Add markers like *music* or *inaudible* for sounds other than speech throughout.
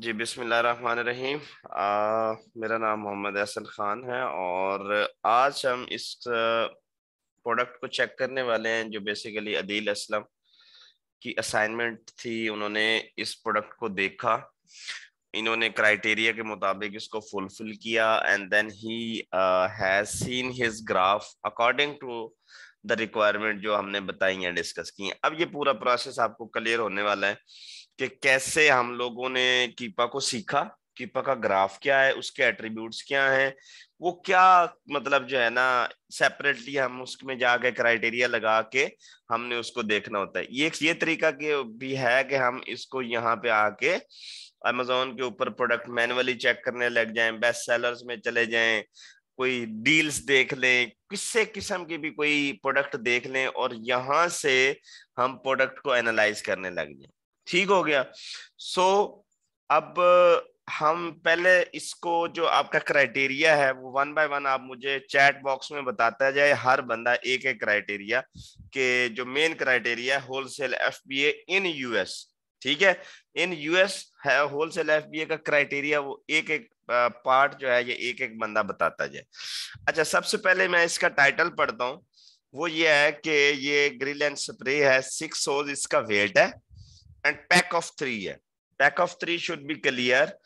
जी बिसमीम मेरा नाम मोहम्मद अहसन ख़ान है और आज हम इस प्रोडक्ट को चेक करने वाले हैं जो बेसिकली अदील असलम की असाइनमेंट थी उन्होंने इस प्रोडक्ट को देखा इन्होंने क्राइटेरिया के मुताबिक इसको फुलफिल किया and then he has seen his graph according to the requirement जो हमने बताई हैं डिस्कस की अब ये पूरा प्रोसेस आपको क्लियर होने वाला है कि कैसे हम लोगों ने कीपा को सीखा कीपा का ग्राफ क्या है उसके एट्रीब्यूट्स क्या हैं वो क्या मतलब जो है ना सेपरेटली हम उसमें जाके क्राइटेरिया लगा के हमने उसको देखना होता है ये ये तरीका के भी है कि हम इसको यहाँ पे आके अमेजोन के ऊपर प्रोडक्ट मैनुअली चेक करने लग जाएं बेस्ट सेलर्स में चले जाएं कोई डील्स देख लें किससे किस्म के भी कोई प्रोडक्ट देख लें और यहाँ से हम प्रोडक्ट को एनालाइज करने लग जाए ठीक हो गया सो so, अब हम पहले इसको जो आपका क्राइटेरिया है वो वन बाय वन आप मुझे चैट बॉक्स में बताता जाए हर बंदा एक एक क्राइटेरिया के जो main criteria F wholesale FBA in US ठीक है इन यूएस है होलसेल एफबीए का क्राइटेरिया वो एक एक पार्ट जो है ये एक एक बंदा बताता जाए अच्छा सबसे पहले मैं इसका टाइटल पढ़ता हूँ वो ये है कि ये ग्रिल एंड स्प्रे है सिक्स होल इसका वेट है एंड पैक ऑफ थ्री है pack of three should be clear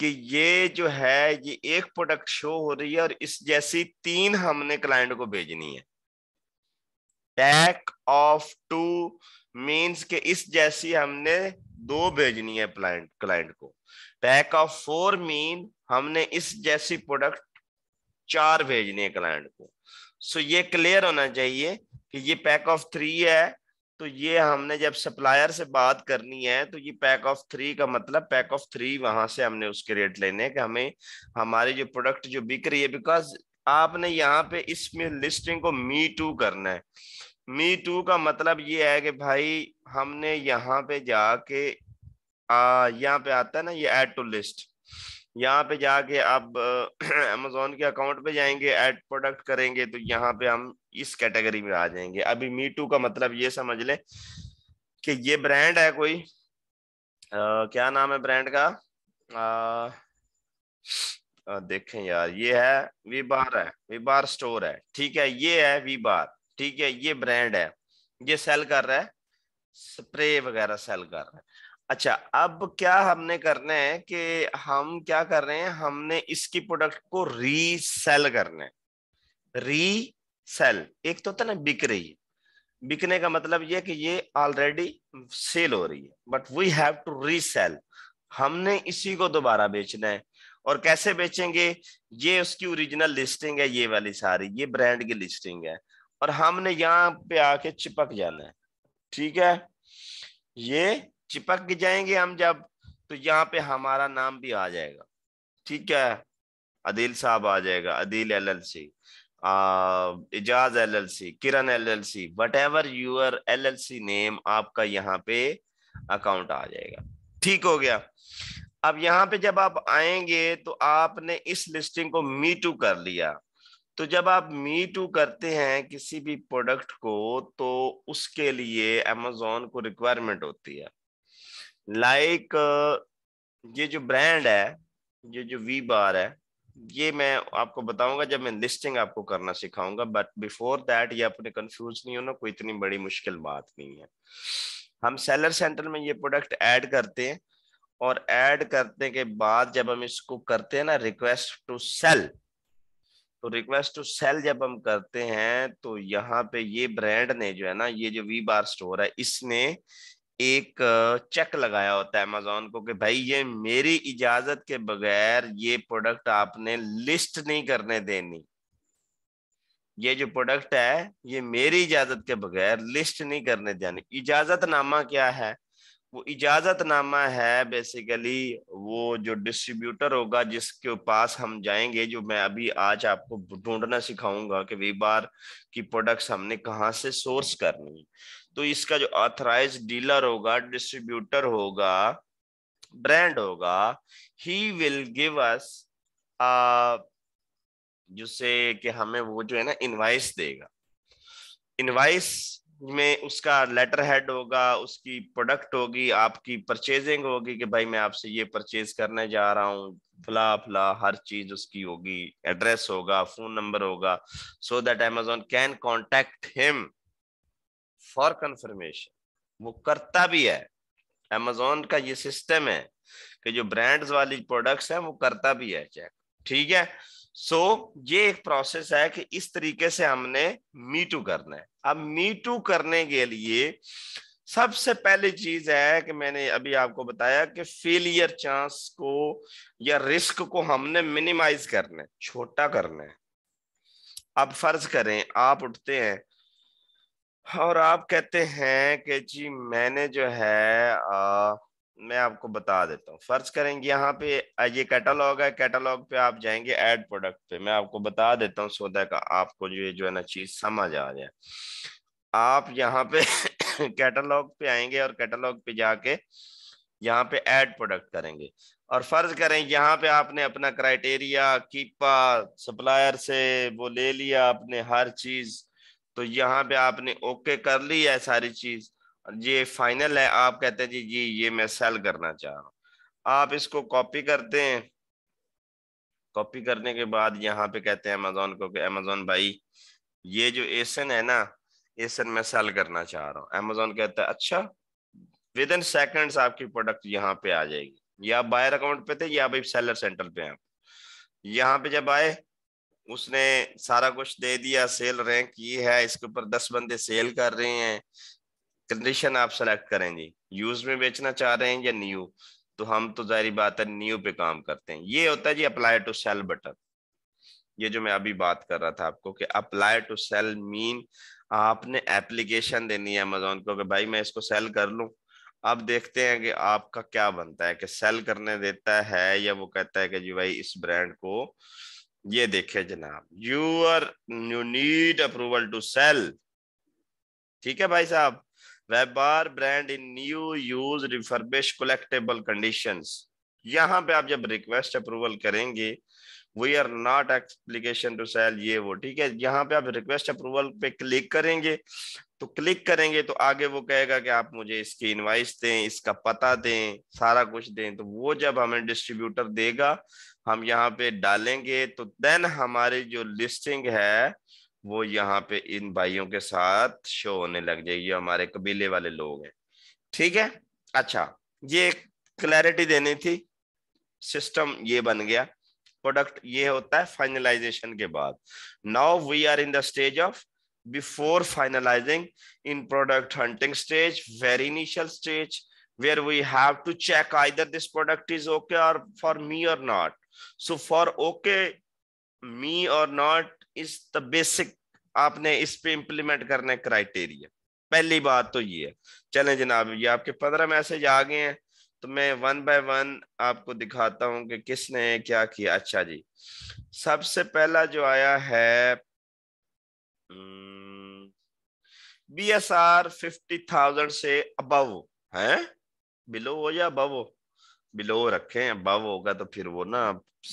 कि ये जो है ये एक प्रोडक्ट शो हो रही है और इस जैसी तीन हमने क्लाइंट को भेजनी है पैक ऑफ टू मींस के इस जैसी हमने दो भेजनी है क्लाइंट क्लाइंट को पैक ऑफ फोर मीन हमने इस जैसी प्रोडक्ट चार भेजनी है क्लाइंट को सो so ये क्लियर होना चाहिए कि ये पैक ऑफ थ्री है तो ये हमने जब सप्लायर से बात करनी है तो ये पैक ऑफ थ्री का मतलब पैक ऑफ थ्री वहां से हमने उसके रेट लेने कि हमें हमारे जो प्रोडक्ट जो बिक रही है बिकॉज आपने यहाँ पे इसमें लिस्टिंग को मी टू करना है मी टू का मतलब ये है कि भाई हमने यहाँ पे जाके यहाँ पे आता है ना ये एड टू लिस्ट यहाँ पे जाके आप अमेजोन *clears throat* के अकाउंट पे जाएंगे ऐड प्रोडक्ट करेंगे तो यहाँ पे हम इस कैटेगरी में आ जाएंगे अभी मी टू का मतलब ये समझ ले कि ये ब्रांड है कोई आ, क्या नाम है ब्रांड का आ, आ, देखें यार ये है वी बार है वी बार स्टोर है ठीक है ये है वी बार ठीक है ये ब्रांड है ये सेल कर रहा है स्प्रे वगैरह सेल कर रहा है अच्छा अब क्या हमने करना है कि हम क्या कर रहे हैं हमने इसकी प्रोडक्ट को रीसेल करना है रीसेल एक तो था ना बिक रही है बिकने का मतलब यह कि ये ऑलरेडी सेल हो रही है but we have to resell हमने इसी को दोबारा बेचना है और कैसे बेचेंगे ये उसकी ओरिजिनल लिस्टिंग है ये वाली सारी ये ब्रांड की लिस्टिंग है और हमने यहाँ पे आके चिपक जाना है ठीक है ये चिपक जाएंगे हम जब तो यहाँ पे हमारा नाम भी आ जाएगा ठीक है अदिल साहब आ जाएगा Adil L L C Ejaz L L C Kiran L L C whatever your L L C name आपका यहाँ पे अकाउंट आ जाएगा ठीक हो गया अब यहाँ पे जब आप आएंगे तो आपने इस लिस्टिंग को मी टू कर लिया तो जब आप मी टू करते हैं किसी भी प्रोडक्ट को तो उसके लिए अमेजोन को रिक्वायरमेंट होती है लाइक like, ये जो ब्रांड है ये जो वी बार है ये मैं आपको बताऊंगा जब मैं लिस्टिंग आपको करना सिखाऊंगा बट बिफोर दैट ये अपने कंफ्यूज नहीं होना कोई इतनी बड़ी मुश्किल बात नहीं है हम सेलर सेंटर में ये प्रोडक्ट ऐड करते हैं और ऐड करने के बाद जब हम इसको करते हैं ना रिक्वेस्ट टू सेल तो रिक्वेस्ट टू सेल जब हम करते हैं तो यहाँ पे ये ब्रांड ने जो है ना ये जो वी बार स्टोर है इसने एक चेक लगाया होता है अमेजोन को कि भाई ये मेरी इजाजत के बगैर ये प्रोडक्ट आपने लिस्ट नहीं करने देनी ये जो प्रोडक्ट है ये मेरी इजाजत के बगैर लिस्ट नहीं करने देनी इजाजत नामा क्या है वो इजाज़तनामा है बेसिकली वो जो डिस्ट्रीब्यूटर होगा जिसके पास हम जाएंगे जो मैं अभी आज आपको ढूंढना सिखाऊंगा कि वे बार की प्रोडक्ट्स हमने कहाँ से सोर्स करनी तो इसका जो ऑथराइज डीलर होगा डिस्ट्रीब्यूटर होगा ब्रांड होगा ही विल गिव अस जिससे कि हमें वो जो है ना इनवाइस देगा इनवाइस में उसका लेटर हेड होगा उसकी प्रोडक्ट होगी आपकी परचेजिंग होगी कि भाई मैं आपसे ये परचेज करने जा रहा हूँ फला फला हर चीज उसकी होगी एड्रेस होगा फोन नंबर होगा so that Amazon can contact him for confirmation वो करता भी है अमेजोन का ये सिस्टम है कि जो ब्रांड्स वाली प्रोडक्ट्स हैं वो करता भी है चेक ठीक है सो so, ये एक प्रोसेस है कि इस तरीके से हमने मीटू करना है अब मीटू करने के लिए सबसे पहली चीज है कि मैंने अभी आपको बताया कि फेलियर चांस को या रिस्क को हमने मिनिमाइज करना है छोटा करना है अब फर्ज करें आप उठते हैं और आप कहते हैं कि जी मैंने जो है आ, मैं आपको बता देता हूँ फर्ज करेंगे यहाँ पे ये कैटलॉग है कैटलॉग पे आप जाएंगे ऐड प्रोडक्ट पे मैं आपको बता देता हूँ सौदा का आपको जो जो है ना चीज समझ आ जाए आप यहाँ पे कैटलॉग *coughs* पे आएंगे और कैटलॉग पे जाके यहाँ पे ऐड प्रोडक्ट करेंगे और फर्ज करें यहाँ पे आपने अपना क्राइटेरिया कीपा सप्लायर से वो ले लिया आपने हर चीज तो यहाँ पे आपने ओके कर ली है सारी चीज ये फाइनल है आप कहते हैं जी जी ये मैं सेल करना चाह रहा हूँ आप इसको कॉपी करते हैं कॉपी करने के बाद यहाँ पे कहते हैं अमेजोन को कि अमेजोन भाई ये जो एसन है ना एसन मैं सेल करना चाह रहा हूँ अमेजोन कहता है अच्छा विद इन सेकेंड्स आपकी प्रोडक्ट यहाँ पे आ जाएगी या बायर अकाउंट पे थे या भाई सेलर सेंटर पे आप यहाँ पे जब आए उसने सारा कुछ दे दिया सेल रैंक ये है इसके ऊपर दस बंदे सेल कर रहे हैं कंडीशन आप सेलेक्ट करें जी यूज में बेचना चाह रहे हैं या न्यू तो हम तो जारी बात है न्यू पे काम करते हैं ये होता है जी अप्लाई टू सेल बटन ये जो मैं अभी बात कर रहा था आपको कि अप्लाई टू सेल मीन आपने एप्लीकेशन देनी है अमेजोन को कि भाई मैं इसको सेल कर लू अब देखते हैं कि आपका क्या बनता है कि सेल करने देता है या वो कहता है कि जी भाई इस ब्रांड को ये देखे जनाब you are you need approval to sell ठीक है भाई साहब वेबार brand in new use refurbish collectible condition यहाँ पे आप जब रिक्वेस्ट अप्रूवल करेंगे we are not application to sell ये वो ठीक है यहाँ पे आप रिक्वेस्ट अप्रूवल पे क्लिक करेंगे तो क्लिक करेंगे तो आगे वो कहेगा कि आप मुझे इसकी इनवाइस दें इसका पता दें सारा कुछ दें तो वो जब हमें डिस्ट्रीब्यूटर देगा हम यहाँ पे डालेंगे तो देन हमारी जो लिस्टिंग है वो यहाँ पे इन भाइयों के साथ शो होने लग जाएगी हमारे कबीले वाले लोग हैं ठीक है अच्छा ये क्लैरिटी देनी थी सिस्टम ये बन गया प्रोडक्ट ये होता है फाइनलाइजेशन के बाद now we are in the stage of before finalising in product hunting stage very initial stage where we have to check either this product is okay और फॉर मी और not so for okay me और not is the basic आपने इस पे implement करने criteria पहली बात तो ये है चले जनाब ये आपके पंद्रह मैसेज आ गए हैं तो मैं वन बाय वन आपको दिखाता हूँ कि किसने क्या किया अच्छा जी सबसे पहला जो आया है B S R fifty thousand से अबव है बिलो हो या अबव हो बिलो रखें अबव होगा तो फिर वो ना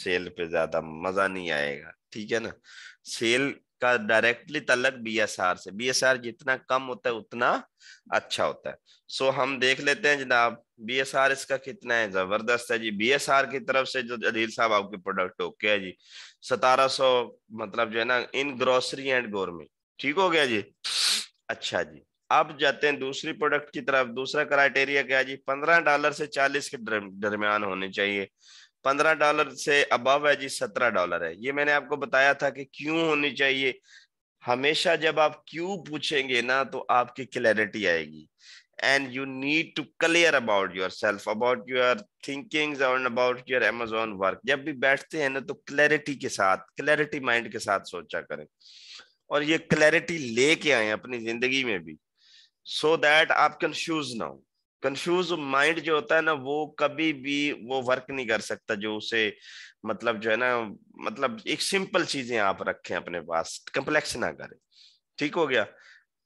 सेल पे ज्यादा मजा नहीं आएगा ठीक है ना सेल का डायरेक्टली तलक बीएसआर से बीएसआर जितना कम होता है उतना अच्छा होता है सो हम देख लेते हैं जनाब बीएसआर इसका कितना है जबरदस्त है जी बीएसआर की तरफ से जो अधीर साहब आपके प्रोडक्ट ओके है जी सतारह सौ मतलब जो है ना इन ग्रोसरी एंड गोरमी ठीक हो गया जी अच्छा जी अब जाते हैं दूसरी प्रोडक्ट की तरफ दूसरा क्राइटेरिया क्या है जी पंद्रह डॉलर से चालीस के दरमियान होने चाहिए पंद्रह डॉलर से अबव है जी सत्रह डॉलर है ये मैंने आपको बताया था कि क्यों होनी चाहिए हमेशा जब आप क्यों पूछेंगे ना तो आपकी क्लैरिटी आएगी and you need to clear about yourself about your thinking about your Amazon work जब भी बैठते हैं ना तो क्लैरिटी के साथ क्लैरिटी माइंड के साथ सोचा करें और ये क्लैरिटी लेके आए अपनी जिंदगी में भी सो so दैट आप कंफ्यूज ना हो कंफ्यूज माइंड जो होता है ना वो कभी भी वो वर्क नहीं कर सकता जो उसे मतलब जो है ना मतलब एक सिंपल चीजें आप रखें अपने पास कंप्लेक्स ना करें ठीक हो गया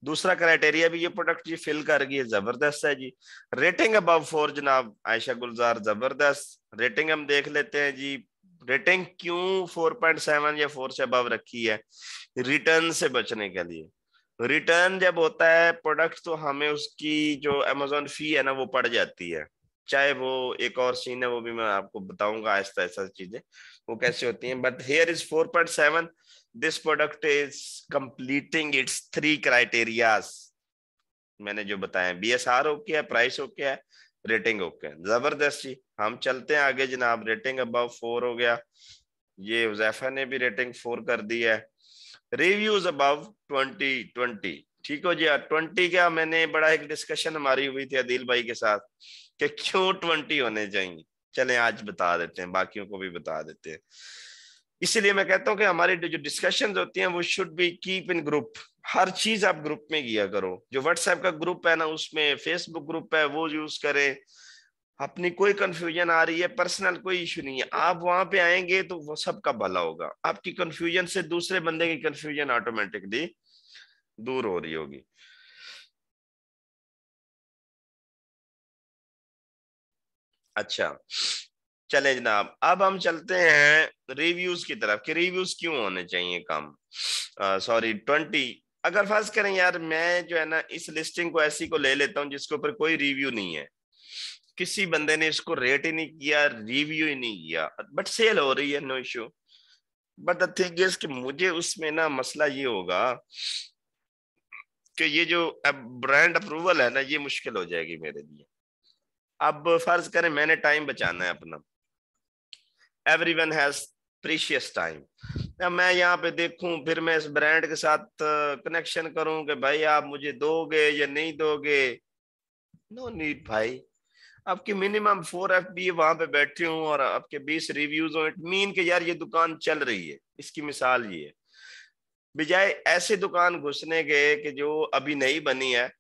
दूसरा क्राइटेरिया भी ये प्रोडक्ट जी फिल कर गई जबरदस्त है जी रेटिंग अबव फोर जनाब आयशा गुलजार जबरदस्त रेटिंग हम देख लेते हैं जी रेटिंग क्यों 4.7 या 4 से अबव रखी है रिटर्न से बचने के लिए रिटर्न जब होता है प्रोडक्ट तो हमें उसकी जो अमेजोन फी है ना वो पड़ जाती है चाहे वो एक और सीन है वो भी मैं आपको बताऊंगा ऐसा ऐसा चीजें वो कैसे होती हैं but here is four point seven this product is completing its three criterias मैंने जो बताया बी एस आर ओके है प्राइस ओके है रेटिंग ओके है जी हम चलते हैं आगे जनाब रेटिंग अब फोर हो गया ये उजैफा ने भी रेटिंग फोर कर दी है रिव्यूज अबव 2020 ठीक हो जी ट्वेंटी का मैंने बड़ा एक डिस्कशन हमारी हुई थी अदिल भाई के साथ कि क्यों ट्वेंटी होने चाहिए चलें आज बता देते हैं बाकियों को भी बता देते हैं इसीलिए मैं कहता हूं कि हमारी जो डिस्कशन होती हैं वो should be keep in group हर चीज आप ग्रुप में किया करो जो व्हाट्सएप का ग्रुप है ना उसमें फेसबुक ग्रुप है वो यूज करें अपनी कोई कंफ्यूजन आ रही है पर्सनल कोई इश्यू नहीं है आप वहां पे आएंगे तो वो सबका भला होगा आपकी कंफ्यूजन से दूसरे बंदे की कंफ्यूजन ऑटोमेटिकली दूर हो रही होगी अच्छा चले जनाब अब हम चलते हैं रिव्यूज की तरफ कि रिव्यूज क्यों होने चाहिए कम सॉरी ट्वेंटी अगर फर्ज करें यार मैं जो है ना इस लिस्टिंग को ऐसी को ले लेता हूं जिसके ऊपर कोई रिव्यू नहीं है किसी बंदे ने इसको रेट ही नहीं किया रिव्यू ही नहीं किया बट सेल हो रही है no issue but the thing is कि मुझे उसमें ना मसला ये होगा कि ये जो अब ब्रांड अप्रूवल है ना ये मुश्किल हो जाएगी मेरे लिए अब फर्ज करें मैंने टाइम बचाना है अपना everyone has precious time अब मैं यहाँ पे देखूं फिर मैं इस ब्रांड के साथ कनेक्शन करूं कि भाई आप मुझे दोगे या नहीं दोगे नो नीड भाई आपकी मिनिमम फोर एफ बी वहां पे बैठे हूँ और आपके बीस रिव्यूज हो इट मीन के यार ये दुकान चल रही है इसकी मिसाल ये है बजाय ऐसे दुकान घुसने के कि जो अभी नई बनी है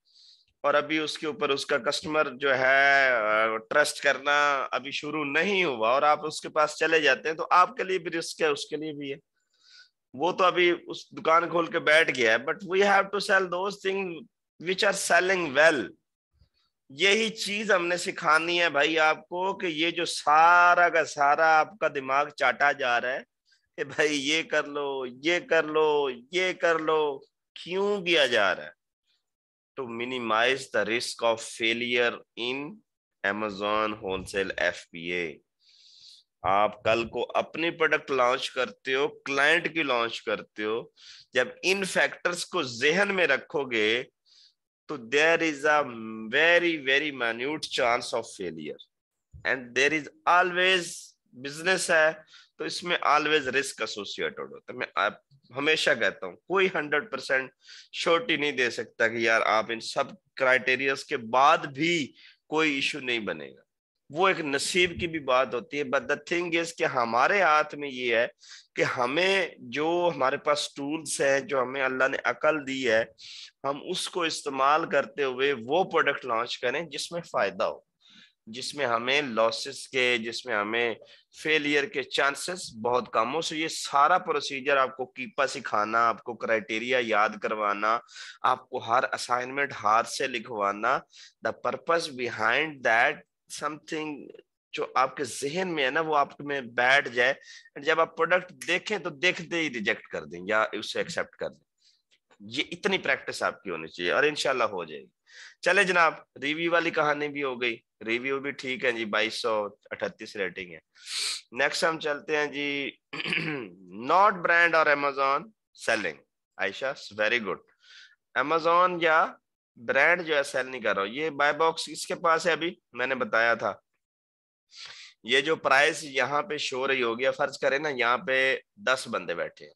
और अभी उसके ऊपर उसका कस्टमर जो है ट्रस्ट करना अभी शुरू नहीं हुआ और आप उसके पास चले जाते हैं तो आपके लिए भी रिस्क है उसके लिए भी है वो तो अभी उस दुकान खोल के बैठ गया है but we have to sell those thing which are selling well यही चीज हमने सिखानी है भाई आपको कि ये जो सारा का सारा आपका दिमाग चाटा जा रहा है कि भाई ये कर लो ये कर लो ये कर लो क्यों किया जा रहा है to minimise the risk of failure in Amazon wholesale F B A आप कल को अपनी प्रोडक्ट लॉन्च करते हो क्लाइंट की लॉन्च करते हो जब इन फैक्टर्स को जहन में रखोगे तो there is a very very minute chance of failure and there is always business है तो इसमें ऑलवेज रिस्क एसोसिएटेड होता है तो मैं आप हमेशा कहता हूँ कोई हंड्रेड परसेंट छोटी नहीं दे सकता कि यार आप इन सब क्राइटेरिया के बाद भी कोई इश्यू नहीं बनेगा वो एक नसीब की भी बात होती है बट द थिंग इज कि हमारे हाथ में ये है कि हमें जो हमारे पास टूल्स हैं जो हमें अल्लाह ने अकल दी है हम उसको इस्तेमाल करते हुए वो प्रोडक्ट लॉन्च करें जिसमें फ़ायदा हो जिसमें हमें लॉसेस के जिसमें हमें फेलियर के चांसेस बहुत कम हो सो ये सारा प्रोसीजर आपको कीपा सिखाना आपको क्राइटेरिया याद करवाना आपको हर असाइनमेंट हाथ से लिखवाना the purpose behind that something जो आपके जहन में है ना वो आप में बैठ जाए एंड जब आप प्रोडक्ट देखें तो देखते ही रिजेक्ट कर दें या उसे एक्सेप्ट कर दें ये इतनी प्रैक्टिस आपकी होनी चाहिए और इनशाला हो जाएगी चले जनाब रिव्यू वाली कहानी भी हो गई रिव्यू भी ठीक है जी बाईस सौ अठतीस रेटिंग है नेक्स्ट हम चलते हैं जी नॉट ब्रांड और Amazon selling Ayesha very good Amazon या ब्रांड जो है सेल नहीं कर रहा हूँ ये बाय बॉक्स इसके पास है अभी मैंने बताया था ये जो प्राइस यहाँ पे शो रही होगी फर्ज करें ना यहाँ पे दस बंदे बैठे हैं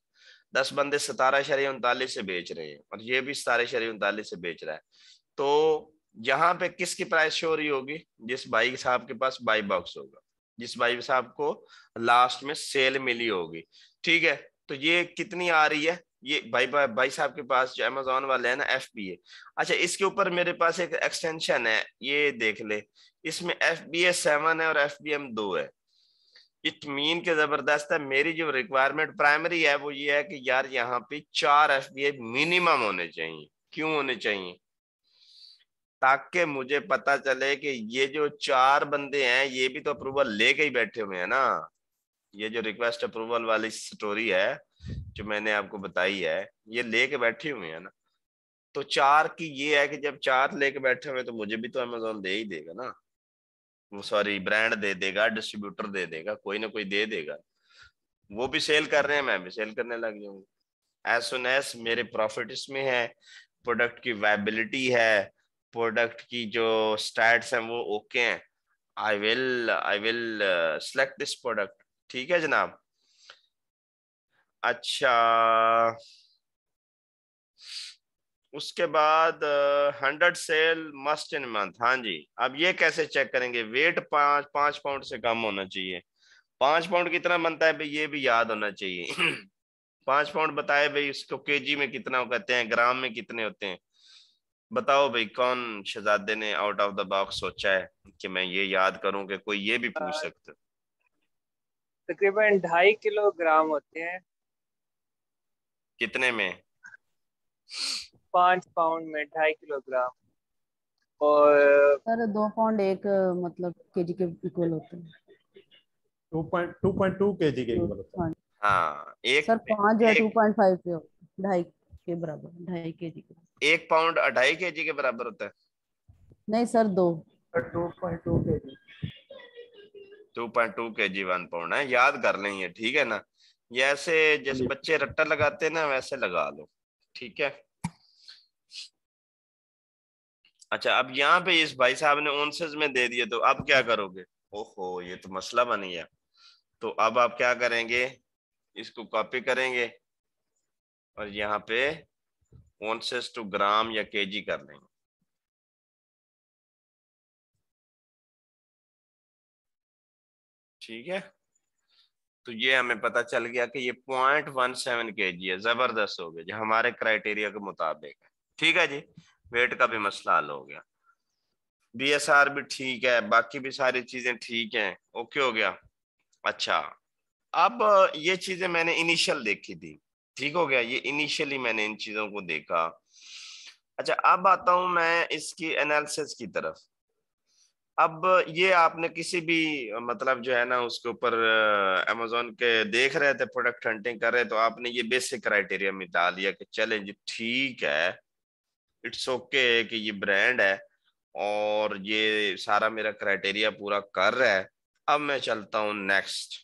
दस बंदे सतारह शरीय उनतालीस से बेच रहे हैं और ये भी सतारह शरीय उनतालीस से बेच रहा है तो यहाँ पे किसकी प्राइस शो रही होगी जिस भाई साहब के पास बाई बॉक्स होगा जिस भाई साहब को लास्ट में सेल मिली होगी ठीक है तो ये कितनी आ रही है ये भाई भाई, भाई साहब के पास जो अमेजोन वाले है ना एफ बी ए अच्छा इसके ऊपर मेरे पास एक एक्सटेंशन है ये देख ले इसमें एफ बी ए सेवन है और एफ बी एम दो है इट मीन के जबरदस्त है मेरी जो रिक्वायरमेंट प्राइमरी है वो ये है कि यार यहाँ पे चार एफ बी ए मिनिमम होने चाहिए क्यों होने चाहिए ताकि मुझे पता चले कि ये जो चार बंदे हैं ये भी तो अप्रूवल लेके ही बैठे हुए हैं ना ये जो रिक्वेस्ट अप्रूवल वाली स्टोरी है जो मैंने आपको बताई है ये लेके बैठी हुई है ना तो चार की ये है कि जब चार लेके बैठे हुए तो मुझे भी तो अमेजोन दे ही देगा ना वो सॉरी ब्रांड दे देगा डिस्ट्रीब्यूटर दे देगा कोई ना कोई दे देगा वो भी सेल कर रहे हैं मैं भी सेल करने लग जाऊंगा एज सुन एस मेरे प्रॉफिट इसमें है प्रोडक्ट की वाइबिलिटी है प्रोडक्ट की जो स्टैट्स हैं वो ओके हैं I will I will select this product ठीक है जनाब अच्छा उसके बाद hundred sale must in month हाँ जी अब ये कैसे चेक करेंगे वेट पांच पांच पाउंड से कम होना चाहिए पांच पाउंड कितना बनता है भाई ये भी याद होना चाहिए *clears throat* पांच पाउंड बताए भाई उसको केजी में कितना कहते हैं ग्राम में कितने होते हैं बताओ भाई कौन शहजादे ने आउट ऑफ द बॉक्स सोचा है कि मैं ये याद करूं कि कोई ये भी पूछ सकता तकरीबन ढाई किलोग्राम होते हैं कितने में पांच पाउंड में ढाई किलोग्राम और सर दो पाउंड एक मतलब केजी के इक्वल होते हैं टू पॉइंट टू के जी के हाँ।, हाँ एक सर पाँच या टू पॉइंट फाइव के बराबर ढाई के जी के एक पाउंड ढाई के जी के बराबर होता है नहीं सर दो टू पॉइंट टू के जी टू पॉइंट टू के जी वन पाउंड है याद कर लेंगे ठीक है ना ये ऐसे जैसे हाँ बच्चे रट्टा लगाते हैं ना वैसे लगा लो ठीक है अच्छा अब यहाँ पे इस भाई साहब ने ओनसेज में दे दिए तो अब क्या करोगे ओहो ये तो मसला बन गया तो अब आप क्या करेंगे इसको कॉपी करेंगे और यहाँ पे ओनसेस टू ग्राम या केजी कर लेंगे ठीक है तो ये हमें पता चल गया कि ये पॉइंट वन सेवन के जी है जबरदस्त हो गया जो हमारे क्राइटेरिया के मुताबिक है ठीक है जी वेट का भी मसला हल हो गया बी एस आर भी ठीक है बाकी भी सारी चीजें ठीक हैं ओके हो गया अच्छा अब ये चीजें मैंने इनिशियल देखी थी ठीक हो गया ये इनिशियली मैंने इन चीजों को देखा अच्छा अब आता हूं मैं इसकी एनालिसिस की तरफ अब ये आपने किसी भी मतलब जो है ना उसके ऊपर अमेजोन के देख रहे थे प्रोडक्ट हंटिंग कर रहे तो आपने ये बेसिक क्राइटेरिया में डाल दिया कि चले जी ठीक है इट्स ओके okay कि ये ब्रांड है और ये सारा मेरा क्राइटेरिया पूरा कर रहा है अब मैं चलता हूँ नेक्स्ट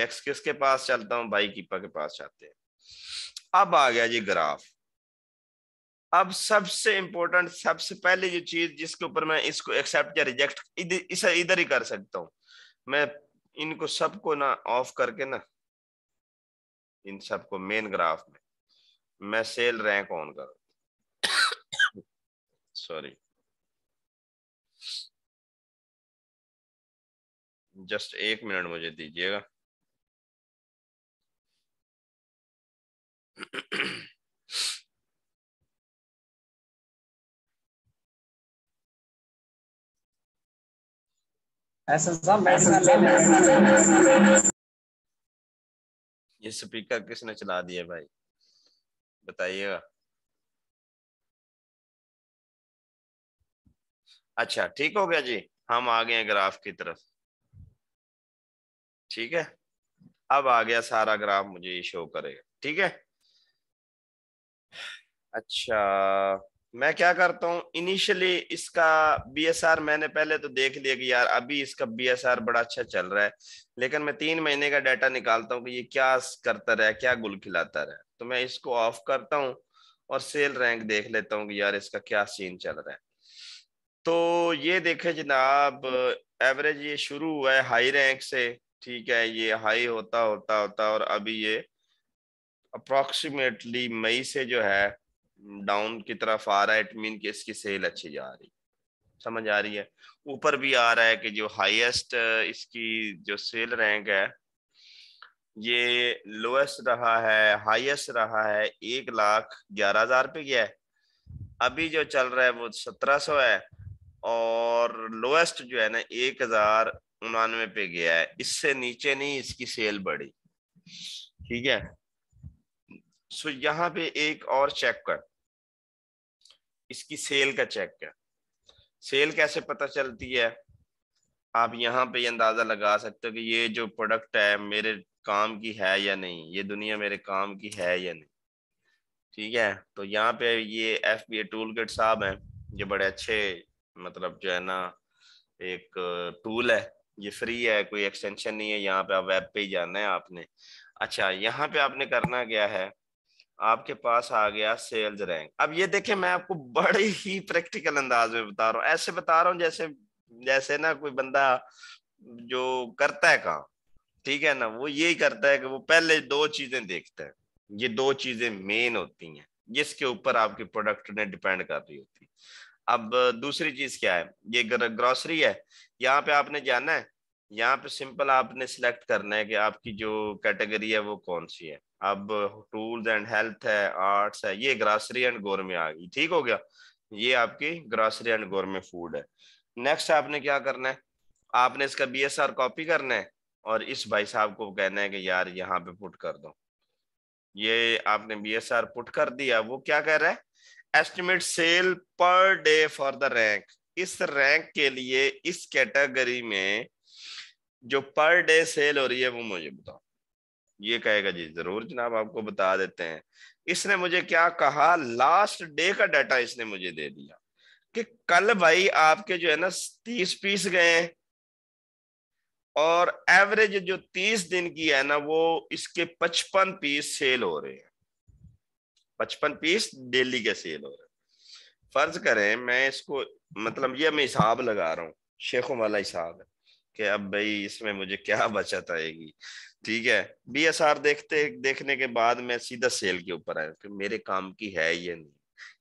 नेक्स्ट किसके पास चलता हूँ बाई कीपा के पास जाते हैं अब आ गया जी ग्राफ अब सबसे इंपॉर्टेंट सबसे पहले जो चीज जिसके ऊपर मैं इसको एक्सेप्ट या रिजेक्ट इसे इधर ही कर सकता हूं मैं इनको सबको ना ऑफ करके ना इन सबको मेन ग्राफ में मैं सेल रैंक ऑन कर सॉरी जस्ट *coughs* एक मिनट मुझे दीजिएगा *coughs* *coughs* ये स्पीकर किसने चला दिया भाई बताइएगा अच्छा ठीक हो गया जी हम आ गए ग्राफ की तरफ ठीक है अब आ गया सारा ग्राफ मुझे ये शो करेगा ठीक है अच्छा मैं क्या करता हूँ इनिशियली इसका आर मैंने पहले तो देख लिया कि यार अभी इसका आर बड़ा अच्छा चल रहा है लेकिन मैं तीन महीने का डाटा निकालता हूँ कि ये क्या करता रहा क्या गुल खिलाता रहा तो मैं इसको ऑफ करता हूँ और सेल रैंक देख लेता हूँ कि यार इसका क्या सीन चल रहा है तो ये देखे जनाब एवरेज ये शुरू हुआ है हाई रैंक से ठीक है ये हाई होता होता होता और अभी ये अप्रोक्सीमेटली मई से जो है डाउन की तरफ आ रहा है इट मीन कि इसकी सेल अच्छी जा रही समझ आ रही है ऊपर भी आ रहा है कि जो हाईएस्ट इसकी जो सेल रैंक है ये लोएस्ट रहा है हाईएस्ट रहा है एक लाख ग्यारह हजार पे गया है अभी जो चल रहा है वो सत्रह सौ है और लोएस्ट जो है ना एक हजार उनानवे पे गया है इससे नीचे नहीं इसकी सेल बढ़ी ठीक है सो यहाँ पे एक और चेक कर इसकी सेल का चेक कर सेल कैसे पता चलती है आप यहाँ पे अंदाज़ा लगा सकते हो कि ये जो प्रोडक्ट है मेरे काम की है या नहीं ये दुनिया मेरे काम की है या नहीं ठीक है तो यहाँ पे ये F B A tool kit साहब हैं ये बड़े अच्छे मतलब जो है ना एक टूल है ये फ्री है कोई एक्सटेंशन नहीं है यहाँ पे आप वेब पे ही जाना है आपने अच्छा यहाँ पे आपने करना क्या है आपके पास आ गया सेल्स रैंक अब ये देखें मैं आपको बड़े ही प्रैक्टिकल अंदाज में बता रहा हूँ ऐसे बता रहा हूँ जैसे जैसे ना कोई बंदा जो करता है काम ठीक है ना वो यही करता है कि वो पहले दो चीजें देखता है ये दो चीजें मेन होती हैं जिसके ऊपर आपके प्रोडक्ट ने डिपेंड कर रही होती अब दूसरी चीज क्या है ये ग्रोसरी है यहाँ पे आपने जाना है यहाँ पे सिंपल आपने सिलेक्ट करना है कि आपकी जो कैटेगरी है वो कौन सी है अब टूल्स एंड हेल्थ है आर्ट्स है ये ग्रासरी एंड गोरमे में आ गई ठीक हो गया ये आपकी ग्रासरी एंड गोर में फूड है नेक्स्ट आपने क्या करना है आपने इसका बी एस आर कॉपी करना है और इस भाई साहब को कहना है कि यार यहाँ पे पुट कर दो ये आपने बी एस आर पुट कर दिया वो क्या कह रहा है estimate sale per day for the rank इस रैंक के लिए इस कैटेगरी में जो पर डे सेल हो रही है वो मुझे बताओ ये कहेगा जी जरूर जनाब आपको बता देते हैं इसने मुझे क्या कहा लास्ट डे का डाटा इसने मुझे दे दिया कि कल भाई आपके जो है ना तीस पीस गए और एवरेज जो तीस दिन की है ना वो इसके पचपन पीस सेल हो रहे हैं पचपन पीस डेली के सेल हो रहे हैं फर्ज करें मैं इसको मतलब ये मैं हिसाब लगा रहा हूँ शेखों वाला हिसाब है कि अब भाई इसमें मुझे क्या बचत आएगी ठीक है बी एस आर देखते देखने के बाद मैं सीधा सेल के ऊपर आया कि मेरे काम की है ये नहीं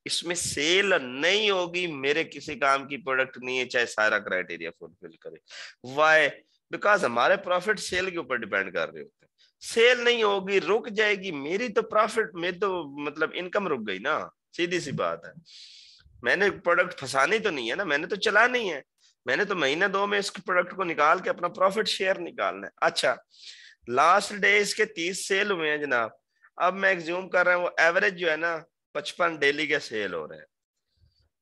इसमें सेल नहीं होगी मेरे किसी काम की प्रोडक्ट नहीं है चाहे सारा क्राइटेरिया फुलफिल करे वाई बिकॉज हमारे प्रॉफिट सेल के ऊपर डिपेंड कर रहे होते हैं सेल नहीं होगी रुक जाएगी मेरी तो प्रॉफिट मेरी तो मतलब इनकम रुक गई ना सीधी सी बात है मैंने प्रोडक्ट फंसानी तो नहीं है ना मैंने तो चला नहीं है मैंने तो महीने दो में इस प्रोडक्ट को निकाल के अपना प्रॉफिट शेयर निकालना है अच्छा लास्ट डे इसके तीस सेल हुए हैं जनाब अब मैं एग्ज्यूम कर रहा हूँ एवरेज जो है ना पचपन डेली के सेल हो रहे हैं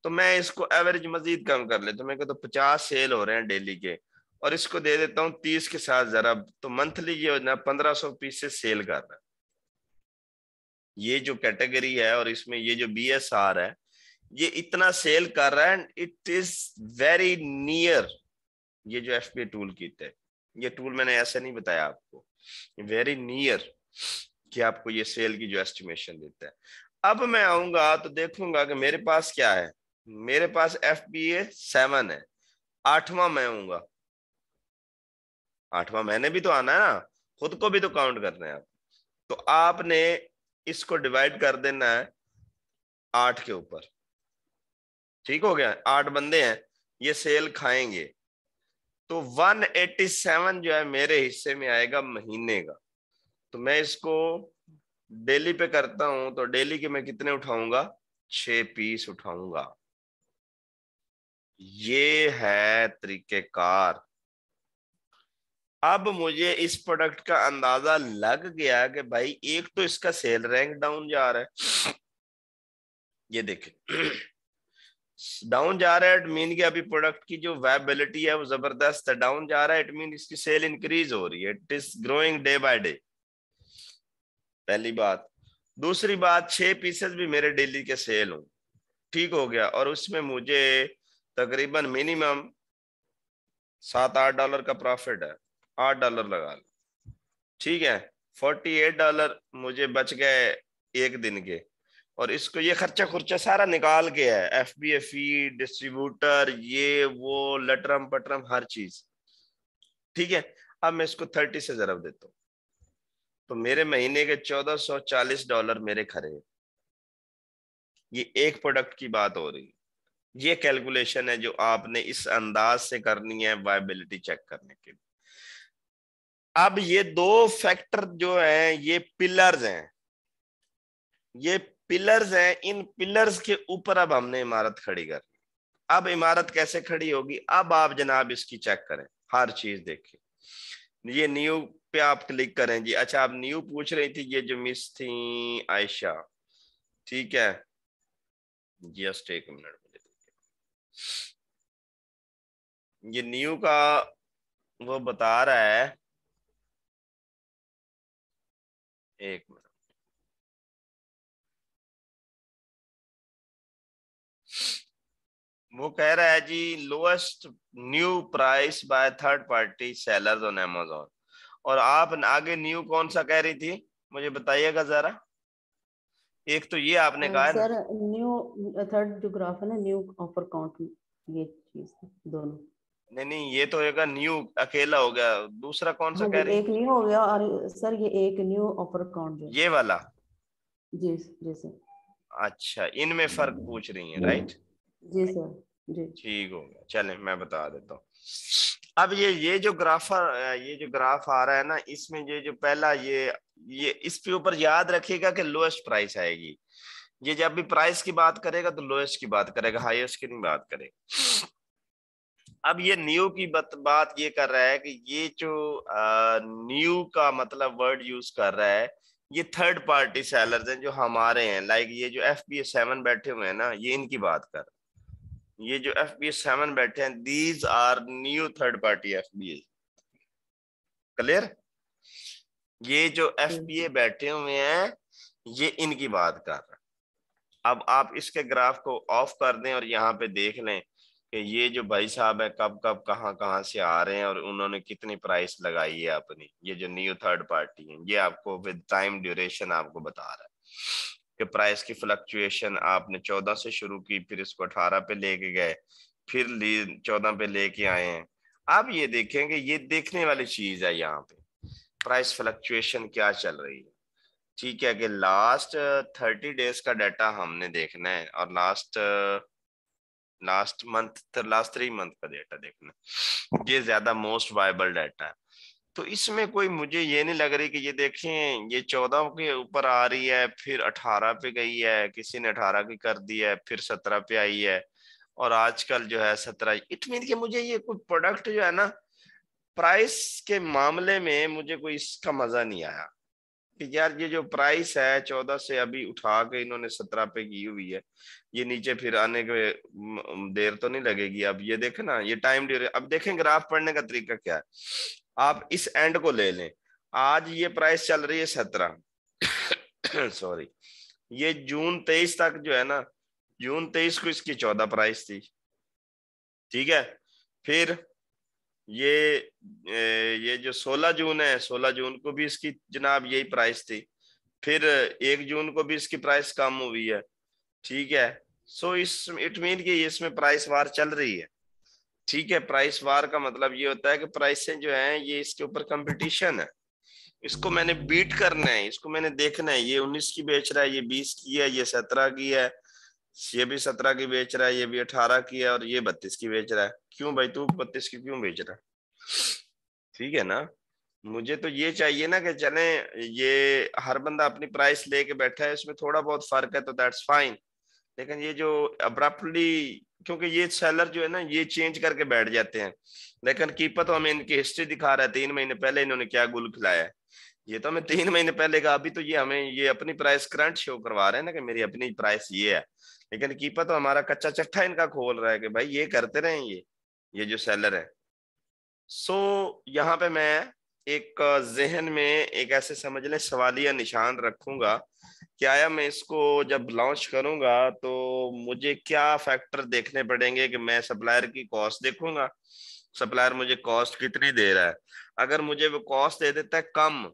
तो मैं इसको एवरेज मजीद कम कर लेता तो मैं मेरे को तो पचास सेल हो रहे हैं डेली के और इसको दे देता हूँ तीस के साथ जरा तो मंथली ये ना पंद्रह सौ पीस से सेल कर रहा है ये जो कैटेगरी है और इसमें ये जो बी एस आर है ये इतना सेल कर रहा है इट इज वेरी नियर ये जो एफ पी टूल की थे ये टूल मैंने ऐसे नहीं बताया आपको वेरी नियर कि आपको ये सेल की जो एस्टिमेशन देता है अब मैं आऊंगा तो देखूंगा कि मेरे पास क्या है मेरे पास एफ बी ए सेवन है आठवां मैं आऊंगा आठवां मैंने भी तो आना है ना खुद को भी तो काउंट करना है आप तो आपने इसको डिवाइड कर देना है आठ के ऊपर ठीक हो गया आठ बंदे हैं ये सेल खाएंगे तो 187 जो है मेरे हिस्से में आएगा महीने का तो मैं इसको डेली पे करता हूं तो डेली के मैं कितने उठाऊंगा छ पीस उठाऊंगा ये है तरीके कार अब मुझे इस प्रोडक्ट का अंदाजा लग गया कि भाई एक तो इसका सेल रैंक डाउन जा रहा है ये देखें डाउन जा रहा है इट मीन कि अभी प्रोडक्ट की जो वायबिलिटी है वो जबरदस्त है डाउन जा रहा है इट मीन इसकी सेल इंक्रीज हो रही है it is growing day by day पहली बात दूसरी बात छह पीसेस भी मेरे डेली के सेल हूं ठीक हो गया और उसमें मुझे तकरीबन मिनिमम सात आठ डॉलर का प्रॉफिट है आठ डॉलर लगा लो ठीक है फोर्टी एट डॉलर मुझे बच गए एक दिन के और इसको ये खर्चा खुर्चा सारा निकाल के है F B F E distributor ये वो लटरम पटरम हर चीज ठीक है अब मैं इसको थर्टी से जरब देता हूँ तो मेरे महीने के चौदह सौ चालीस डॉलर मेरे खरे ये एक प्रोडक्ट की बात हो रही है ये कैलकुलेशन है जो आपने इस अंदाज से करनी है वायबिलिटी चेक करने के लिए अब ये दो फैक्टर जो हैं ये पिलर्स हैं ये पिलर्स हैं इन पिलर्स के ऊपर अब हमने इमारत खड़ी कर अब इमारत कैसे खड़ी होगी अब आप जनाब इसकी चेक करें हर चीज देखें ये न्यू पे आप क्लिक करें जी अच्छा आप न्यू पूछ रही थी ये जो मिस थी आयशा ठीक है जस्ट एक मिनट मुझे ये न्यू का वो बता रहा है एक मिनट वो कह रहा है जी lowest new price by third party sellers on Amazon और आप आगे न्यू कौन सा कह रही थी मुझे बताइएगा जरा एक तो ये आपने कहा सर न्यू थर्ड जो ग्राफ है ना न्यू ऑफर काउंट ये चीज दोनों नहीं नहीं ये तो एक न्यू अकेला हो गया दूसरा कौन सा हाँ कह रही एक न्यू हो गया और सर ये एक न्यू ऑफर काउंट जो ये वाला जी जी सर अच्छा इनमें फर्क पूछ रही है राइट जी सर ठीक हो गया चले मैं बता देता हूँ अब ये ये जो ग्राफर ये जो ग्राफ आ रहा है ना इसमें ये जो पहला ये ये इसके ऊपर याद रखिएगा कि लोएस्ट प्राइस आएगी ये जब भी प्राइस की बात करेगा तो लोएस्ट की बात करेगा हाईएस्ट की नहीं बात करेगा अब ये न्यू की बत, बात ये कर रहा है कि ये जो न्यू का मतलब वर्ड यूज कर रहा है ये थर्ड पार्टी सेलर्स हैं जो हमारे हैं लाइक ये जो एफ बी बैठे हुए हैं ना ये इनकी बात कर रहे ये जो एफ बी सेवन बैठे हैं these are new third party F B A clear ये जो एफ बी ए बैठे हुए हैं ये इनकी बात कर रहा अब आप इसके ग्राफ को ऑफ कर दें और यहाँ पे देख लें कि ये जो भाई साहब है कब कब कहाँ कहाँ से आ रहे हैं और उन्होंने कितनी प्राइस लगाई है अपनी ये जो न्यू थर्ड पार्टी है ये आपको विद टाइम ड्यूरेशन आपको बता रहा है कि प्राइस की फ्लक्चुएशन आपने चौदह से शुरू की फिर इसको अठारह पे लेके गए फिर चौदह पे लेके आए हैं आप ये कि ये देखने वाली चीज है यहाँ पे प्राइस फ्लक्चुएशन क्या चल रही है ठीक है कि लास्ट थर्टी डेज का डाटा हमने देखना है और last last month last three month का डाटा देखना है ये ज्यादा मोस्ट वायबल डाटा है तो इसमें कोई मुझे ये नहीं लग रही कि ये देखें ये चौदह के ऊपर आ रही है फिर अठारह पे गई है किसी ने अठारह की कर दी है फिर सत्रह पे आई है और आजकल जो है सत्रह इट मीन कि मुझे ये कोई प्रोडक्ट जो है ना प्राइस के मामले में मुझे कोई इसका मजा नहीं आया कि यार ये जो प्राइस है चौदह से अभी उठा के इन्होंने सत्रह पे की हुई है ये नीचे फिर आने के देर तो नहीं लगेगी अब ये देखे ना ये टाइम ड्यूरे अब देखें ग्राफ पढ़ने का तरीका क्या है आप इस एंड को ले लें आज ये प्राइस चल रही है सत्रह सॉरी *coughs* ये जून तेईस तक जो है ना जून तेईस को इसकी चौदह प्राइस थी ठीक है फिर ये ये जो सोलह जून है सोलह जून को भी इसकी जनाब यही प्राइस थी फिर एक जून को भी इसकी प्राइस कम हुई है ठीक है सो इस इट मीन की इसमें प्राइस वार चल रही है ठीक है प्राइस वार का मतलब ये होता है कि प्राइसें जो है ये इसके ऊपर कंपटीशन है इसको मैंने बीट करना है इसको मैंने देखना है ये उन्नीस की बेच रहा है ये बीस की है ये सत्रह की है ये भी सत्रह की बेच रहा है ये भी अठारह की है और ये बत्तीस की बेच रहा है क्यों भाई तू बत्तीस की क्यों बेच रहा है ठीक है ना मुझे तो ये चाहिए ना कि चले ये हर बंदा अपनी प्राइस लेके बैठा है इसमें थोड़ा बहुत फर्क है तो दैट्स फाइन लेकिन ये जो अब्रप्टली क्योंकि ये सेलर जो है ना ये चेंज करके बैठ जाते हैं लेकिन कीपर तो हमें इनकी हिस्ट्री दिखा रहा है तीन महीने पहले इन्होंने क्या गुल खिलाया है ये तो हमें तीन महीने पहले का अभी तो ये हमें ये अपनी प्राइस करंट शो करवा रहे हैं ना कि मेरी अपनी प्राइस ये है लेकिन कीपर तो हमारा कच्चा चट्ठा इनका खोल रहा है कि भाई ये करते रहे ये ये जो सेलर है सो so, यहाँ पे मैं एक जहन में एक ऐसे समझ लें सवालिया निशान रखूंगा कि आया मैं इसको जब लॉन्च करूंगा तो मुझे क्या फैक्टर देखने पड़ेंगे कि मैं सप्लायर की कॉस्ट देखूंगा सप्लायर मुझे कॉस्ट कितनी दे रहा है अगर मुझे वो कॉस्ट दे देता है कम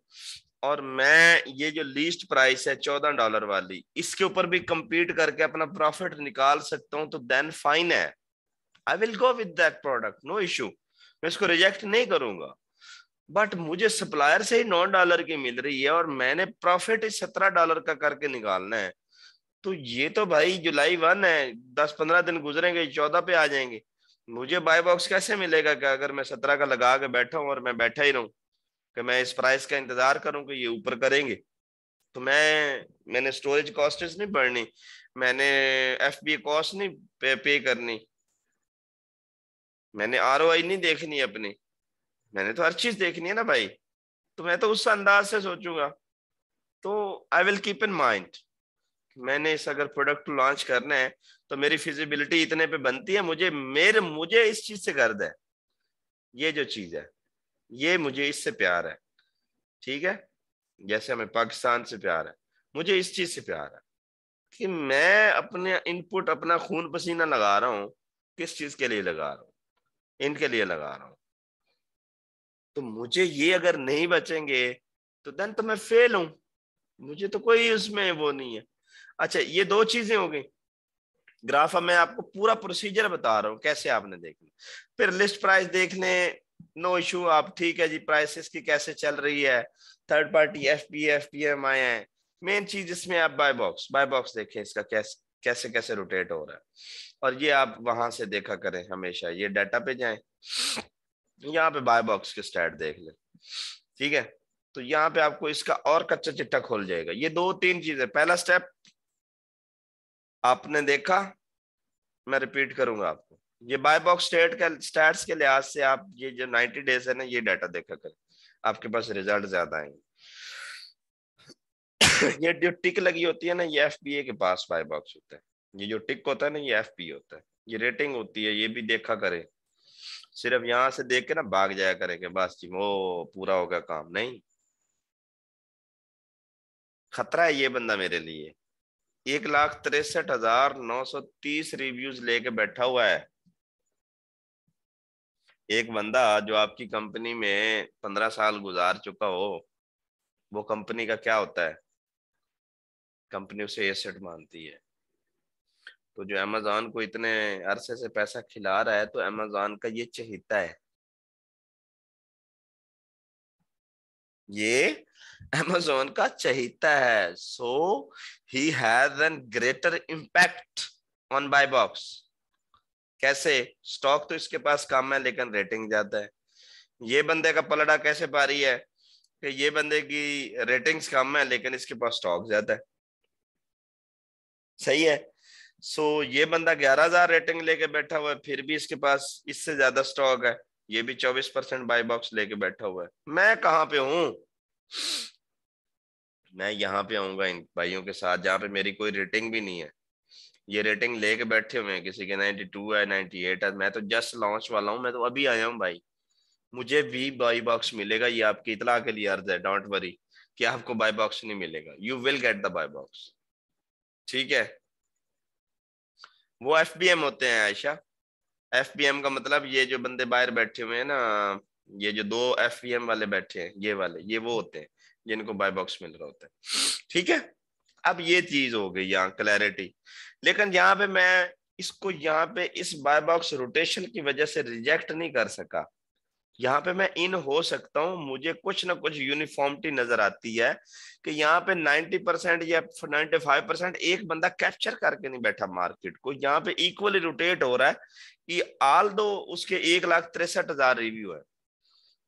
और मैं ये जो लीस्ट प्राइस है चौदह डॉलर वाली इसके ऊपर भी कम्पीट करके अपना प्रॉफिट निकाल सकता हूँ तो देन फाइन है I will go with product no issue मैं इसको रिजेक्ट नहीं करूंगा बट मुझे सप्लायर से ही नौ डॉलर की मिल रही है और मैंने प्रॉफिट सत्रह डॉलर का करके निकालना है तो ये तो भाई जुलाई वन है दस पंद्रह दिन गुजरेंगे चौदह पे आ जाएंगे मुझे बाय बॉक्स कैसे मिलेगा क्या अगर मैं सत्रह का लगा के बैठा हूँ और मैं बैठा ही रहूं कि मैं इस प्राइस का इंतजार करूं कि ये ऊपर करेंगे तो मैं मैंने स्टोरेज कॉस्ट नहीं बढ़नी मैंने एफ बी कॉस्ट नहीं पे, पे करनी मैंने आर नहीं देखनी अपनी मैंने तो हर चीज देखनी है ना भाई तो मैं तो उस अंदाज से सोचूंगा तो I will keep in mind मैंने इस अगर प्रोडक्ट लॉन्च करना है तो मेरी फिजिबिलिटी इतने पे बनती है मुझे मेरे मुझे इस चीज से गर्द है ये जो चीज है ये मुझे इससे प्यार है ठीक है जैसे हमें पाकिस्तान से प्यार है मुझे इस चीज से प्यार है कि मैं अपने इनपुट अपना खून पसीना लगा रहा हूँ किस चीज के लिए लगा रहा हूँ इनके लिए लगा रहा हूँ तो मुझे ये अगर नहीं बचेंगे तो देन तो मैं फेल हूं मुझे तो कोई उसमें वो नहीं है अच्छा ये दो चीजें हो गई ग्राफ मैं आपको पूरा प्रोसीजर बता रहा हूँ कैसे आपने देखना फिर लिस्ट प्राइस देख लें नो इशू आप ठीक है जी प्राइसेस की कैसे चल रही है third party F P F P M आए हैं मेन चीज इसमें आप बाय बॉक्स बाय बॉक्स देखें इसका कैसे कैसे कैसे रोटेट हो रहा है और ये आप वहां से देखा करें हमेशा ये डाटा पे जाए यहाँ पे बाय बॉक्स के स्टैट देख ले ठीक है तो यहाँ पे आपको इसका और कच्चा चिट्टा खोल जाएगा ये दो तीन चीजें पहला स्टेप आपने देखा मैं रिपीट करूंगा आपको ये बाय बॉक्स स्टेट का स्टैट्स के लिहाज से आप ये जो 90 डेज है ना ये डाटा देखा करें आपके पास रिजल्ट ज्यादा आएंगे *coughs* ये जो टिक लगी होती है ना ये एफ के पास बाय बॉक्स होता है ये जो टिक होता है ना ये एफ होता है ये रेटिंग होती है ये भी देखा करें सिर्फ यहाँ से देख के ना भाग जाया करेंगे बस जी वो पूरा होगा काम नहीं खतरा है ये बंदा मेरे लिए एक लाख तिरसठ हजार नौ सौ तीस रिव्यूज लेके बैठा हुआ है एक बंदा जो आपकी कंपनी में पंद्रह साल गुजार चुका हो वो कंपनी का क्या होता है कंपनी उसे एसेट मानती है तो जो अमेजोन को इतने अरसे से पैसा खिला रहा है तो अमेजोन का ये चहिता है ये अमेजोन का चहिता है so he has an greater impact on buy box कैसे स्टॉक तो इसके पास कम है लेकिन रेटिंग ज्यादा है ये बंदे का पलड़ा कैसे पारी है कि ये बंदे की रेटिंग्स कम है लेकिन इसके पास स्टॉक ज्यादा है सही है सो ये बंदा ग्यारह हजार रेटिंग लेके बैठा हुआ है फिर भी इसके पास इससे ज्यादा स्टॉक है ये भी चौबीस परसेंट बाई बॉक्स लेके बैठा हुआ है मैं कहाँ पे हूँ मैं यहाँ पे आऊंगा इन भाइयों के साथ जहां पे मेरी कोई रेटिंग भी नहीं है ये रेटिंग लेके बैठे हुए हैं किसी के 92 है 98 है मैं तो जस्ट लॉन्च वाला हूँ मैं तो अभी आया हूँ भाई मुझे भी बाई बॉक्स मिलेगा ये आपकी इतला के लिए अर्ज है डोंट वरी कि आपको बाई बॉक्स नहीं मिलेगा you will get the buy box ठीक है वो एफ होते हैं आयशा एफ का मतलब ये जो बंदे बाहर बैठे हुए हैं ना ये जो दो एफ वाले बैठे हैं ये वाले ये वो होते हैं जिनको बाय बॉक्स मिल रहा होता है ठीक है अब ये चीज हो गई यहाँ क्लैरिटी लेकिन यहाँ पे मैं इसको यहाँ पे इस बाय बॉक्स रोटेशन की वजह से रिजेक्ट नहीं कर सका यहाँ पे मैं इन हो सकता हूँ मुझे कुछ ना कुछ यूनिफॉर्मिटी नजर आती है कि यहाँ पे 90 परसेंट या 95 परसेंट एक बंदा कैप्चर करके नहीं बैठा मार्केट को यहाँ पे इक्वली रोटेट हो रहा है कि आल दो उसके एक लाख तिरसठ हजार रिव्यू है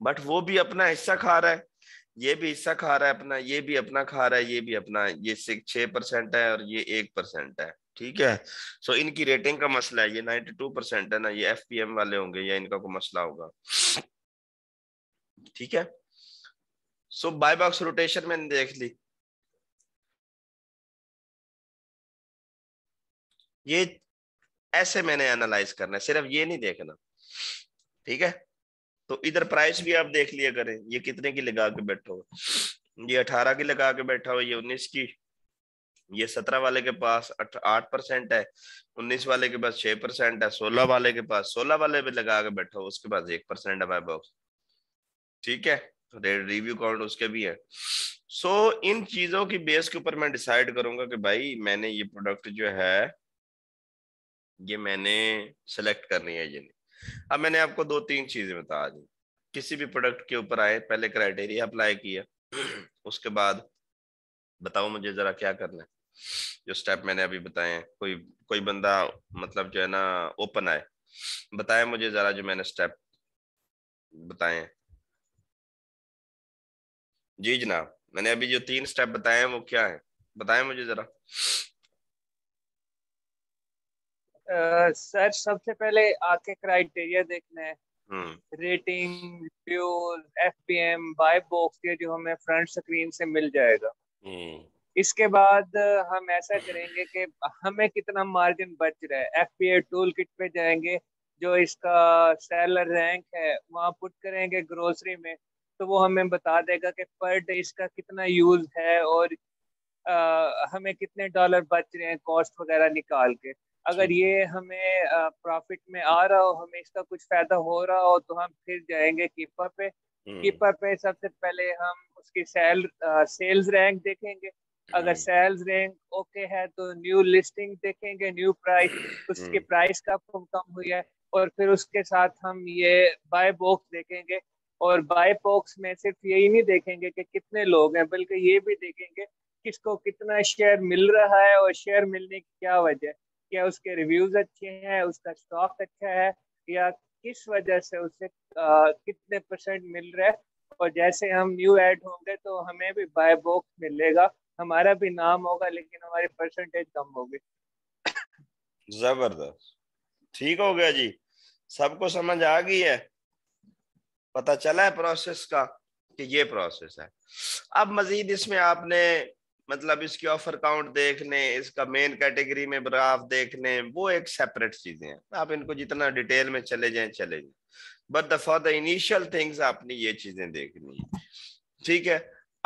बट वो भी अपना हिस्सा खा रहा है ये भी हिस्सा खा रहा है अपना ये भी अपना खा रहा है ये भी अपना ये छह परसेंट है और ये एक परसेंट है ठीक है सो so, इनकी रेटिंग का मसला है ये टू परसेंट है ना ये एफ वाले होंगे या इनका कोई मसला होगा ठीक है सो बाय बॉक्स रोटेशन मैंने देख ली ये ऐसे मैंने एनालाइज करना है सिर्फ ये नहीं देखना ठीक है तो इधर प्राइस भी आप देख लिया करें ये कितने की लगा के बैठा हो ये अठारह की लगा के बैठा हो ये उन्नीस की ये सत्रह वाले के पास आठ परसेंट है उन्नीस वाले के पास छह परसेंट है सोलह वाले के पास सोलह वाले भी लगा के बैठा हो उसके पास एक परसेंट है बाय बॉक्स ठीक है रिव्यू तो काउंट उसके भी है सो so, इन चीजों की बेस के ऊपर मैं डिसाइड करूंगा कि भाई मैंने ये प्रोडक्ट जो है ये मैंने सेलेक्ट करनी है ये अब मैंने आपको दो तीन चीजें बता दी किसी भी प्रोडक्ट के ऊपर आए पहले क्राइटेरिया अप्लाई किया उसके बाद बताओ मुझे जरा क्या करना है जो स्टेप मैंने अभी बताए हैं कोई कोई बंदा मतलब जो है ना ओपन आए बताए मुझे जरा जो मैंने स्टेप बताए जी जनाब मैंने अभी जो तीन स्टेप बताए हैं वो क्या है बताए मुझे जरा सर uh, सबसे पहले आपके क्राइटेरिया देखना है rating fuel FPM buy box ये जो हमें फ्रंट स्क्रीन से मिल जाएगा हम्म। इसके बाद हम ऐसा करेंगे कि हमें कितना मार्जिन बच रहा है F P A tool kit पे जाएंगे जो इसका सेलर रैंक है वहाँ पुट करेंगे ग्रोसरी में तो वो हमें बता देगा कि पर डे इसका कितना यूज है और आ, हमें कितने डॉलर बच रहे हैं कॉस्ट वगैरह निकाल के अगर ये हमें प्रॉफिट में आ रहा हो हमें इसका कुछ फायदा हो रहा हो तो हम फिर जाएंगे कीपर पे हम्म। कीपर पे सबसे पहले हम उसकी सेल सेल्स रैंक देखेंगे अगर हम्म। सेल्स रैंक ओके है तो न्यू लिस्टिंग देखेंगे न्यू प्राइस उसके हम्म। प्राइस कब कम हुई है और फिर उसके साथ हम ये बाय बॉक्स देखेंगे और बायपॉक्स में सिर्फ यही नहीं देखेंगे कि कितने लोग हैं बल्कि ये भी देखेंगे किसको कितना शेयर मिल रहा है और शेयर मिलने की क्या वजह क्या उसके रिव्यूज अच्छे हैं उसका स्टॉक अच्छा है या किस वजह से उसे आ, कितने परसेंट मिल रहा है और जैसे हम न्यू ऐड होंगे तो हमें भी बाय बॉक्स मिलेगा हमारा भी नाम होगा लेकिन हमारी परसेंटेज कम होगी जबरदस्त ठीक हो गया जी सबको समझ आ गई है पता चला है प्रोसेस का कि ये प्रोसेस है अब मजीद इसमें आपने मतलब इसकी ऑफर काउंट देखने इसका मेन कैटेगरी में ग्राफ देखने वो एक सेपरेट चीजें हैं आप इनको जितना डिटेल में चले जाएं चले जाएं but the for the initial things आपने ये चीजें देखनी है ठीक है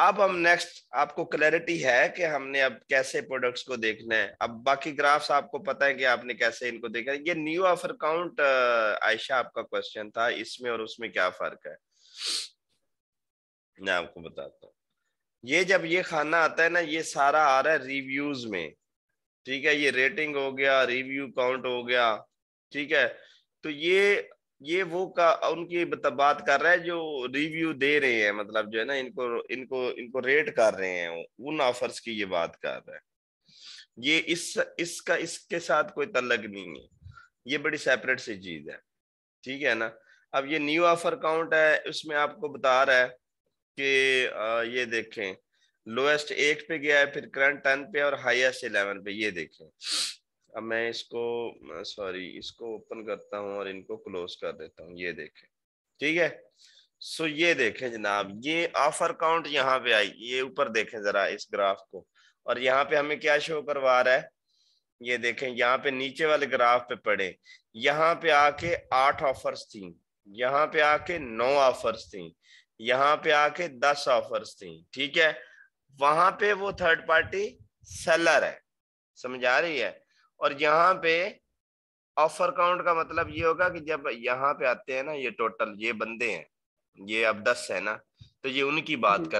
अब हम नेक्स्ट आपको क्लैरिटी है कि हमने अब कैसे प्रोडक्ट्स को देखना है अब बाकी ग्राफ्स आपको पता है कि आपने कैसे इनको देखा ये न्यू ऑफर काउंट आयशा आपका क्वेश्चन था इसमें और उसमें क्या फर्क है मैं आपको बताता हूँ ये जब ये खाना आता है ना ये सारा आ रहा है रिव्यूज में ठीक है ये रेटिंग हो गया रिव्यू काउंट हो गया ठीक है तो ये ये वो का उनकी बात कर रहा है जो रिव्यू दे रहे हैं मतलब जो है ना इनको इनको इनको रेट कर रहे हैं उन ऑफर्स की ये बात कर रहा है ये इस इसका इसके साथ कोई तलग नहीं है ये बड़ी सेपरेट सी चीज है ठीक है ना अब ये न्यू ऑफर काउंट है उसमें आपको बता रहा है कि ये देखें लोएस्ट एट पे गया है फिर करंट टेन पे और हाइस्ट इलेवन पे ये देखें अब मैं इसको सॉरी इसको ओपन करता हूँ और इनको क्लोज कर देता हूँ ये देखें ठीक है सो ये देखें जनाब ये ऑफर काउंट यहाँ पे आई ये ऊपर देखें जरा इस ग्राफ को और यहाँ पे हमें क्या शो करवा रहा है ये देखें यहाँ पे नीचे वाले ग्राफ पे पड़े यहाँ पे आके आठ ऑफर्स थी यहाँ पे आके नौ ऑफर्स थी यहाँ पे आके दस ऑफर्स थी ठीक है वहां पे वो थर्ड पार्टी सेलर है समझ आ रही है और यहाँ पे ऑफर काउंट का मतलब ये होगा कि जब यहाँ पे आते हैं ना ये टोटल ये बंदे हैं ये अब दस है ना तो ये उनकी बात कर